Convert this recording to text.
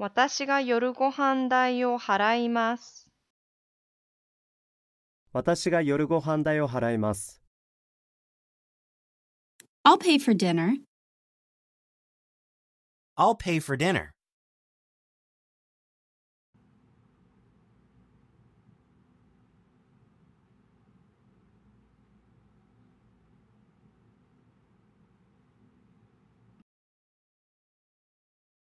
私が夜ご飯代を払います。私が夜ご飯代を払います。I'll pay for dinner. I'll pay for dinner.